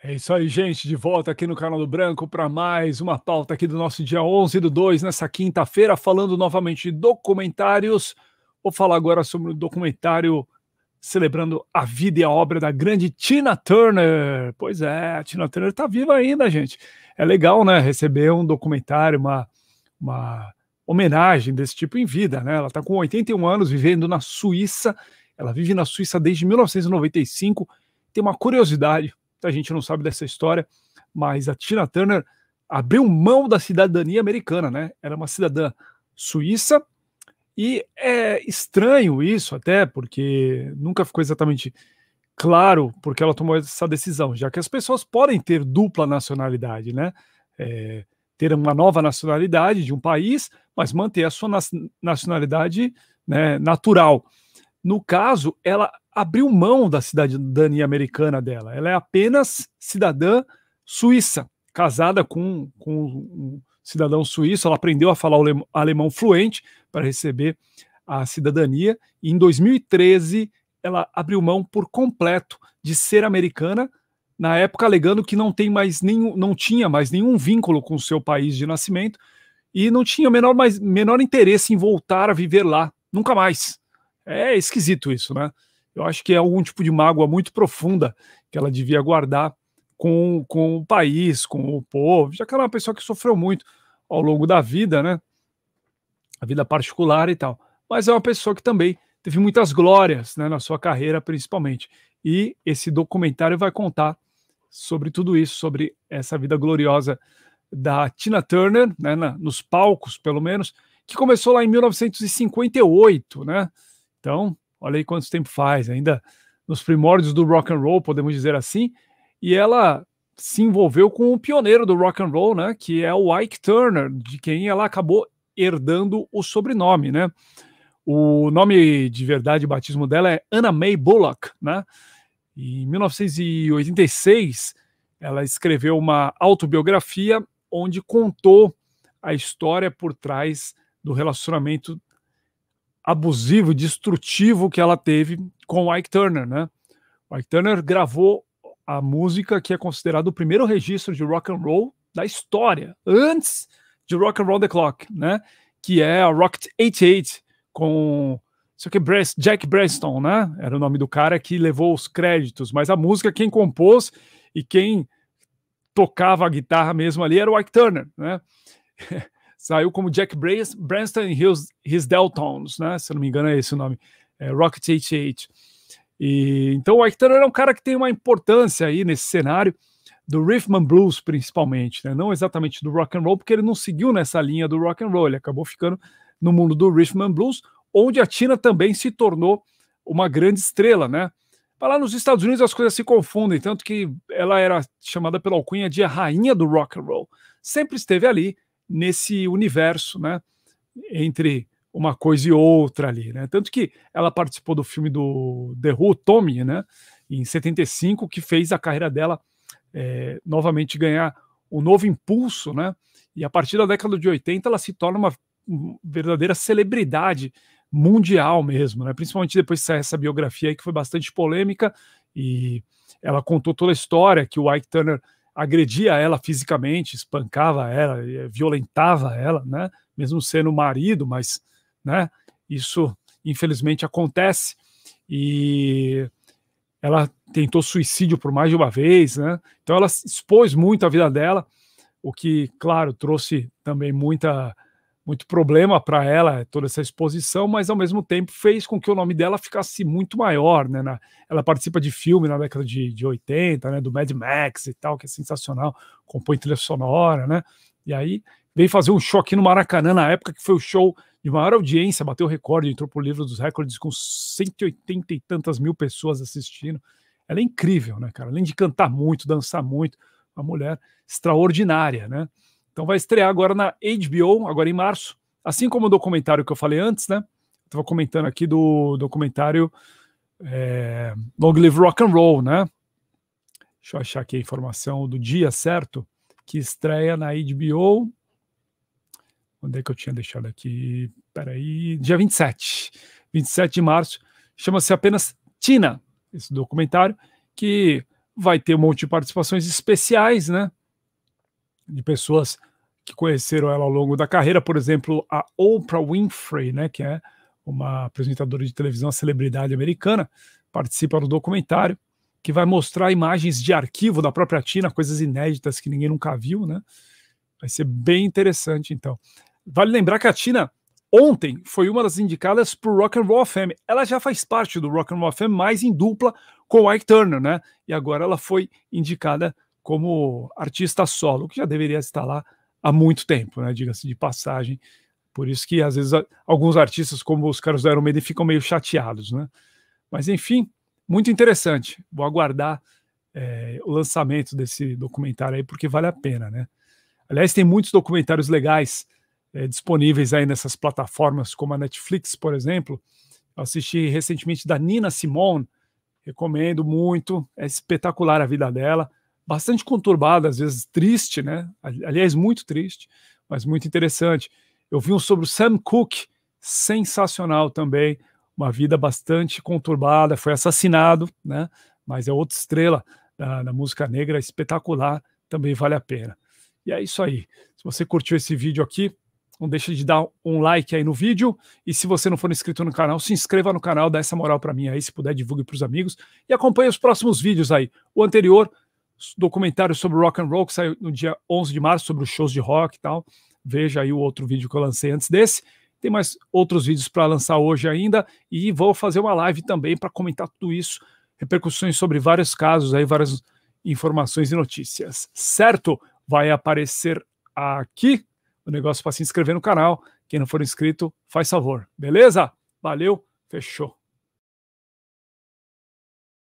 É isso aí, gente. De volta aqui no canal do Branco para mais uma pauta aqui do nosso dia 11 do 2, nessa quinta-feira, falando novamente de documentários. Vou falar agora sobre o documentário celebrando a vida e a obra da grande Tina Turner. Pois é, a Tina Turner está viva ainda, gente. É legal, né? Receber um documentário, uma, uma homenagem desse tipo em vida, né? Ela está com 81 anos, vivendo na Suíça. Ela vive na Suíça desde 1995. Tem uma curiosidade Muita gente não sabe dessa história, mas a Tina Turner abriu mão da cidadania americana, né? Era uma cidadã suíça e é estranho isso até porque nunca ficou exatamente claro porque ela tomou essa decisão, já que as pessoas podem ter dupla nacionalidade, né? É, ter uma nova nacionalidade de um país, mas manter a sua nacionalidade né, natural. No caso, ela abriu mão da cidadania americana dela. Ela é apenas cidadã suíça, casada com, com um cidadão suíço. Ela aprendeu a falar alemão fluente para receber a cidadania. E em 2013, ela abriu mão por completo de ser americana, na época alegando que não tem mais nenhum, não tinha mais nenhum vínculo com o seu país de nascimento e não tinha menor mais menor interesse em voltar a viver lá, nunca mais. É esquisito isso, né? Eu acho que é algum tipo de mágoa muito profunda que ela devia guardar com, com o país, com o povo, já que ela é uma pessoa que sofreu muito ao longo da vida, né? A vida particular e tal. Mas é uma pessoa que também teve muitas glórias né, na sua carreira, principalmente. E esse documentário vai contar sobre tudo isso, sobre essa vida gloriosa da Tina Turner, né, na, nos palcos, pelo menos, que começou lá em 1958, né? Então, Olha aí quanto tempo faz, ainda nos primórdios do rock and roll, podemos dizer assim, e ela se envolveu com o pioneiro do rock and roll, né, que é o Ike Turner, de quem ela acabou herdando o sobrenome, né? O nome de verdade e batismo dela é Anna May Bullock, né? Em 1986, ela escreveu uma autobiografia onde contou a história por trás do relacionamento abusivo, destrutivo que ela teve com o Ike Turner, né? O Ike Turner gravou a música que é considerado o primeiro registro de rock and roll da história, antes de Rock and Roll the Clock, né? Que é a Rocket 88 com só que é Jack Breston, né? Era o nome do cara que levou os créditos, mas a música quem compôs e quem tocava a guitarra mesmo ali era o Ike Turner, né? saiu como Jack Branston e His, His Deltons, né? Se não me engano é esse o nome, é, Rocket 88. E, então o Arctano era um cara que tem uma importância aí nesse cenário do Riffman Blues principalmente, né? não exatamente do rock and roll, porque ele não seguiu nessa linha do rock and roll, ele acabou ficando no mundo do Riffman Blues, onde a Tina também se tornou uma grande estrela, né? Mas lá nos Estados Unidos as coisas se confundem, tanto que ela era chamada pela alcunha de a rainha do rock and roll. Sempre esteve ali, nesse universo, né? Entre uma coisa e outra ali, né? Tanto que ela participou do filme do The Who, Tommy, né? Em 75, que fez a carreira dela é, novamente ganhar um novo impulso, né? E a partir da década de 80 ela se torna uma verdadeira celebridade mundial mesmo, né? Principalmente depois que essa biografia aí que foi bastante polêmica e ela contou toda a história que o Ike Turner agredia ela fisicamente, espancava ela, eh, violentava ela, né? Mesmo sendo marido, mas, né? Isso infelizmente acontece e ela tentou suicídio por mais de uma vez, né? Então ela expôs muito a vida dela, o que, claro, trouxe também muita muito problema para ela toda essa exposição, mas ao mesmo tempo fez com que o nome dela ficasse muito maior, né? Na, ela participa de filme na década de, de 80, né? Do Mad Max e tal, que é sensacional, compõe trilha sonora, né? E aí veio fazer um show aqui no Maracanã na época que foi o show de maior audiência, bateu recorde, entrou pro livro dos recordes com 180 e tantas mil pessoas assistindo. Ela é incrível, né, cara? Além de cantar muito, dançar muito, uma mulher extraordinária, né? Então vai estrear agora na HBO, agora em março. Assim como o documentário que eu falei antes, né? Estava comentando aqui do documentário é, Long Live Rock and Roll, né? Deixa eu achar aqui a informação do dia certo que estreia na HBO. Onde é que eu tinha deixado aqui? Peraí, dia 27. 27 de março. Chama-se apenas Tina, esse documentário, que vai ter um monte de participações especiais, né? De pessoas que conheceram ela ao longo da carreira, por exemplo, a Oprah Winfrey, né, que é uma apresentadora de televisão, celebridade americana, participa do documentário que vai mostrar imagens de arquivo da própria Tina, coisas inéditas que ninguém nunca viu, né? Vai ser bem interessante, então. Vale lembrar que a Tina ontem foi uma das indicadas o Rock and Roll Fame. Ela já faz parte do Rock and Roll Fame, mas em dupla com o Ike Turner, né? E agora ela foi indicada como artista solo, que já deveria estar lá há muito tempo, né? Diga-se de passagem. Por isso que às vezes alguns artistas, como os caras da Aeromeda, ficam meio chateados, né? Mas enfim, muito interessante. Vou aguardar é, o lançamento desse documentário aí, porque vale a pena, né? Aliás, tem muitos documentários legais é, disponíveis aí nessas plataformas, como a Netflix, por exemplo. Eu assisti recentemente da Nina Simone, recomendo muito, é espetacular a vida dela bastante conturbada, às vezes triste, né? Aliás, muito triste, mas muito interessante. Eu vi um sobre o Sam Cooke, sensacional também, uma vida bastante conturbada, foi assassinado, né? Mas é outra estrela da, da música negra, é espetacular, também vale a pena. E é isso aí. Se você curtiu esse vídeo aqui, não deixe de dar um like aí no vídeo. E se você não for inscrito no canal, se inscreva no canal, dá essa moral para mim aí, se puder, divulgue para os amigos. E acompanhe os próximos vídeos aí. O anterior documentário sobre rock and roll que saiu no dia 11 de março sobre os shows de rock e tal. Veja aí o outro vídeo que eu lancei antes desse. Tem mais outros vídeos para lançar hoje ainda e vou fazer uma live também para comentar tudo isso, repercussões sobre vários casos aí, várias informações e notícias. Certo? Vai aparecer aqui o negócio para se inscrever no canal. Quem não for inscrito, faz favor. Beleza? Valeu, fechou.